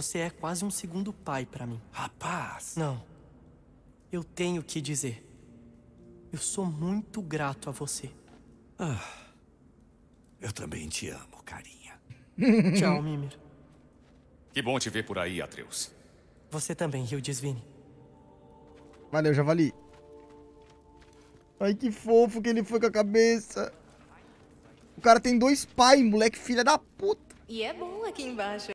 Você é quase um segundo pai para mim. Rapaz! Não. Eu tenho que dizer. Eu sou muito grato a você. Ah. Eu também te amo, carinha. Tchau, Mimir. Que bom te ver por aí, Atreus. Você também, Desvine. Valeu, Javali. Ai, que fofo que ele foi com a cabeça. O cara tem dois pais, moleque filha da puta. E é bom aqui embaixo.